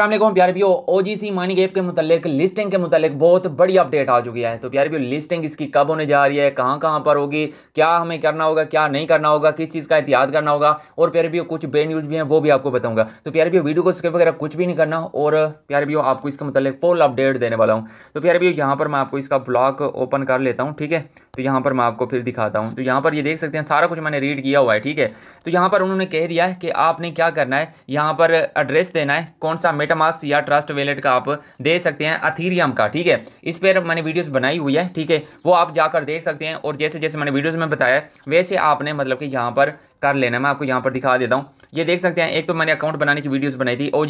अल्लाम प्यारे भीओ ओ जी sea mining app के मतलब लिस्टिंग के मतलब बहुत बड़ी अपडेट आ चुकी है तो भी हो लिस्टिंग इसकी कब होने जा रही है कहाँ कहाँ पर होगी क्या हमें करना होगा क्या नहीं करना होगा किस चीज़ का एहतियात करना होगा और भी भीओ कुछ बेड न्यूज़ भी हैं वो भी आपको बताऊंगा तो प्यार भीओ वीडियो को स्किप वगैरह कुछ भी नहीं करना और भी भीओ आपको इसके मतलब फुल अपडेट देने वाला हूँ तो भी हो यहाँ पर मैं आपको इसका ब्लॉग ओपन कर लेता हूँ ठीक है तो यहाँ पर मैं आपको फिर दिखाता हूँ तो यहाँ पर ये देख सकते हैं सारा कुछ मैंने रीड किया हुआ है ठीक है तो यहाँ पर उन्होंने कह दिया है कि आपने क्या करना है यहाँ पर एड्रेस देना है कौन सा मेटामार्क्स या ट्रस्ट वेलेट का आप दे सकते हैं अथीरियम का ठीक है इस पर मैंने वीडियोस बनाई हुई है ठीक है वो आप जाकर देख सकते हैं और जैसे जैसे मैंने वीडियोस में बताया वैसे आपने मतलब कि यहाँ पर कर लेना मैं आपको यहाँ पर दिखा देता हूँ ये देख सकते हैं एक तो मैंने अकाउंट बनाने की वीडियोस बनाई थी ओ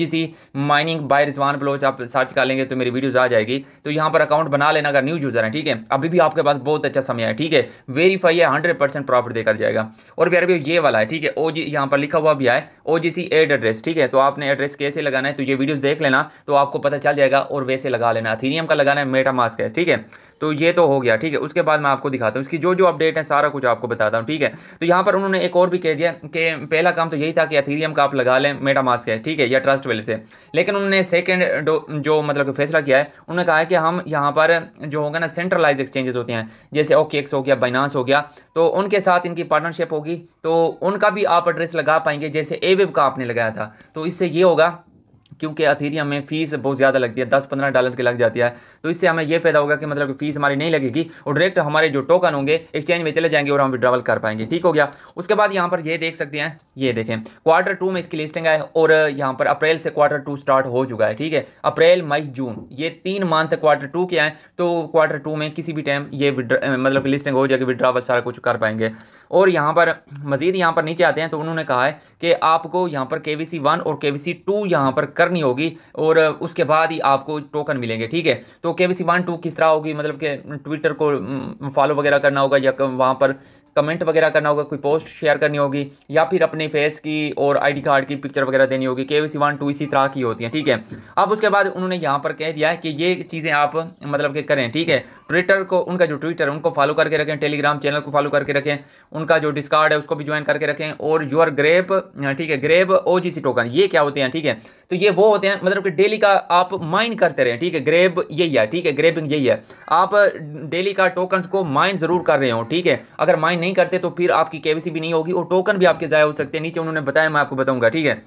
माइनिंग बाय रिजवान बलोच आप सर्च कर लेंगे तो मेरी वीडियोस आ जाएगी तो यहाँ पर अकाउंट बना लेना अगर न्यू यूज़र है ठीक है अभी भी आपके पास बहुत अच्छा समय है ठीक है वेरीफाई है हंड्रेड परसेंट प्रॉफिट देकर जाएगा और प्यार भी ये वाला है ठीक है ओ जी यहाँ पर लिखा हुआ भी है ओ जी एड एड्रेस ठीक है तो आपने एड्रेस कैसे लगाना है तो ये वीडियोज़ देख लेना तो आपको पता चल जाएगा और वैसे लगा लेना अथीनियम का लगाना है मेटा मास्क है ठीक है तो ये तो हो गया ठीक है उसके बाद मैं आपको दिखाता हूँ इसकी जो जो अपडेट है सारा कुछ आपको बताता हूँ ठीक है तो यहाँ पर उन्होंने एक और भी कह दिया कि पहला काम तो यही था कि अथीरियम का आप लगा लें मेटामास के ठीक है या ट्रस्ट वेल से लेकिन उन्होंने सेकेंड जो मतलब फैसला किया है उन्होंने कहा है कि हम यहाँ पर जो होगा ना सेंट्रलाइज एक्सचेंजेस होते हैं जैसे ओके हो गया बाइनास हो गया तो उनके साथ इनकी पार्टनरशिप होगी तो उनका भी आप एड्रेस लगा पाएंगे जैसे एविव का आपने लगाया था तो इससे ये होगा क्योंकि अथीरियम में फीस बहुत ज़्यादा लगती है दस पंद्रह डॉलर की लग जाती है तो इससे हमें यह फायदा होगा कि मतलब फीस हमारी नहीं लगेगी और डायरेक्ट हमारे जो टोकन होंगे एक्सचेंज में चले जाएंगे और हम विड्रावल कर पाएंगे ठीक हो गया उसके बाद यहाँ पर ये देख सकते हैं ये देखें क्वार्टर टू में इसकी लिस्टिंग है और यहाँ पर अप्रैल से क्वार्टर टू स्टार्ट हो चुका है ठीक है अप्रैल मई जून ये तीन मंथ क्वार्टर टू के हैं तो क्वार्टर टू में किसी भी टाइम ये मतलब लिस्टिंग हो जाएगी विड्रावल सारा कुछ कर पाएंगे और यहाँ पर मजीद यहाँ पर नीचे आते हैं तो उन्होंने कहा है कि आपको यहाँ पर के वी सी वन और के वी सी टू यहाँ पर कर करनी होगी और उसके बाद ही आपको टोकन मिलेंगे ठीक है तो के बी सी वन टू किस तरह होगी मतलब कि ट्विटर को फॉलो वगैरह करना होगा या वहाँ पर कमेंट वगैरह करना होगा कोई पोस्ट शेयर करनी होगी या फिर अपने फेस की और आईडी कार्ड की पिक्चर वगैरह देनी होगी के वी सी वन टू इसी तरह की होती है ठीक है अब उसके बाद उन्होंने यहाँ पर कह दिया है कि ये चीज़ें आप मतलब कि करें ठीक है ट्विटर को उनका जो ट्विटर उनको फॉलो करके रखें टेलीग्राम चैनल को फॉलो करके रखें उनका जो डिस्कार्ड है उसको भी ज्वाइन करके रखें और योर ग्रेप ठीक है ग्रेप ओ जी सी टोकन ये क्या होते हैं ठीक है तो ये वो होते हैं मतलब कि डेली का आप माइन करते रहें ठीक है ग्रेब यही है ठीक है ग्रेबिंग यही है आप डेली का टोकन को माइन ज़रूर कर रहे हो ठीक है अगर माइन नहीं करते तो फिर आपकी केवीसी भी नहीं होगी और टोकन भी आपके ज़ाया हो सकते हैं नीचे उन्होंने बताया मैं आपको बताऊँगा ठीक है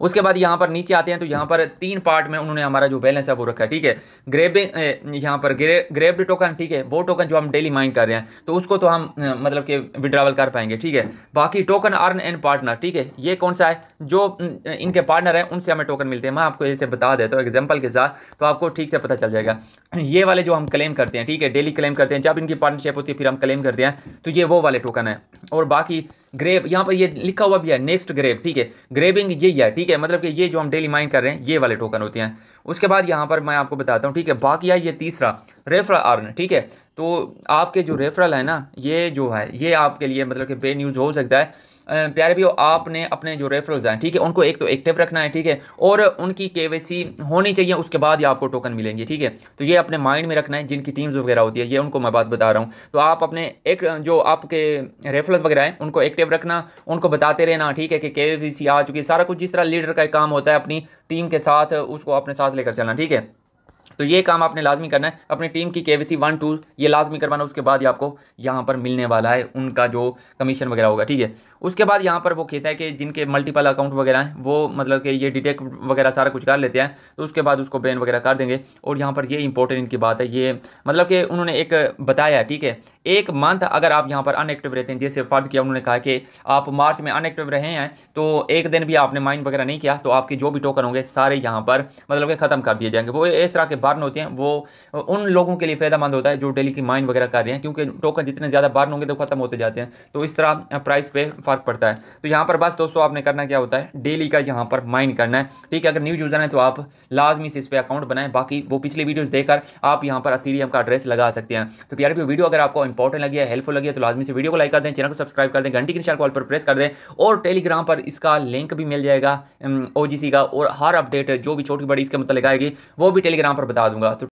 उसके बाद यहाँ पर नीचे आते हैं तो यहाँ पर तीन पार्ट में उन्होंने हमारा जो बैलेंस है वो रखा है ठीक है ग्रेबिंग यहाँ पर ग्रे ग्रेब्ड टोकन ठीक है वो टोकन जो हम डेली माइन कर रहे हैं तो उसको तो हम मतलब कि विड्रावल कर पाएंगे ठीक है बाकी टोकन अर्न एंड पार्टनर ठीक है ये कौन सा है जो इनके पार्टनर हैं उनसे हमें टोकन मिलते हैं मैं आपको ऐसे बता देता हूँ एग्जाम्पल के साथ तो आपको ठीक से पता चल जाएगा ये वाले जो हम क्लेम करते हैं ठीक है डेली क्लेम करते हैं जब इनकी पार्टनरशिप होती है फिर हम क्लेम करते हैं तो ये वो वाले टोकन है और बाकी ग्रेब यहाँ पर ये लिखा हुआ भी है नेक्स्ट ग्रेब ठीक है ग्रेबिंग ये है ठीक है मतलब कि ये जो हम डेली माइन कर रहे हैं ये वाले टोकन होते हैं उसके बाद यहाँ पर मैं आपको बताता हूँ ठीक है बाकी है ये तीसरा रेफरल आर्न ठीक है तो आपके जो रेफरल है ना ये जो है ये आपके लिए मतलब कि बेड न्यूज़ हो सकता है प्यारे भी आपने अपने जो रेफरल्स हैं ठीक है उनको एक तो एक्टिव रखना है ठीक है और उनकी के होनी चाहिए उसके बाद ही आपको टोकन मिलेंगे ठीक है तो ये अपने माइंड में रखना है जिनकी टीम्स वगैरह होती है ये उनको मैं बात बता रहा हूँ तो आप अपने एक जो आपके रेफरल वगैरह हैं उनको एक्टिव रखना उनको बताते रहना ठीक है कि के आ चुकी है सारा कुछ जिस तरह लीडर का काम होता है अपनी टीम के साथ उसको अपने साथ लेकर चलना ठीक है तो ये काम आपने लाजमी करना है अपनी टीम की के वी सी वन टू ये लाजमी करवाना उसके बाद ही आपको यहाँ पर मिलने वाला है उनका जो कमीशन वगैरह होगा ठीक है उसके बाद यहाँ पर वो कहता है कि जिनके मल्टीपल अकाउंट वगैरह हैं वो मतलब कि ये डिटेक्ट वगैरह सारा कुछ कर लेते हैं तो उसके बाद उसको बैन वगैरह कर देंगे और यहाँ पर ये इंपॉर्टेंट इनकी बात है ये मतलब कि उन्होंने एक बताया ठीक है एक मंथ अगर आप यहाँ पर अनएक्टिव रहते हैं जैसे फ़र्ज़ किया उन्होंने कहा कि आप मार्च में अनएक्टिव रहे हैं तो एक दिन भी आपने माइंड वगैरह नहीं किया तो आपके जो भी टोकन होंगे सारे यहाँ पर मतलब कि ख़त्म कर दिए जाएंगे वो इस तरह के बर्न होते हैं वो उन लोगों के लिए फ़ायदेमंद होता है जो डेली की माइन वगैरह कर रहे हैं क्योंकि टोकन जितने ज़्यादा बर्न होंगे तो ख़त्म होते जाते हैं तो इस तरह प्राइस पर फ़र्क पड़ता है तो यहाँ पर बस दोस्तों आपने करना क्या होता है डेली का यहाँ पर माइन करना है ठीक है अगर न्यू यूज़र है तो आप लाजमी से इस पर अकाउंट बनाएं बाकी वो पिछले वीडियोज़ देकर आप यहाँ पर अथीरियम का एड्रेस लगा सकते हैं तो प्यारे वीडियो अगर आपको इंपॉर्टेंट लगी है हेल्पफुल लगी है तो लाजमी से वीडियो को लाइक कर दें चैनल को सब्सक्राइब कर दें घंटी के निशान कॉल पर प्रेस कर दें और टेलीग्राम पर इसका लिंक भी मिल जाएगा ओ का और हर अपडेट जो भी छोटी बड़ी इसके मतलब आएगी वो भी टेलीग्राम पर बता दूंगा तो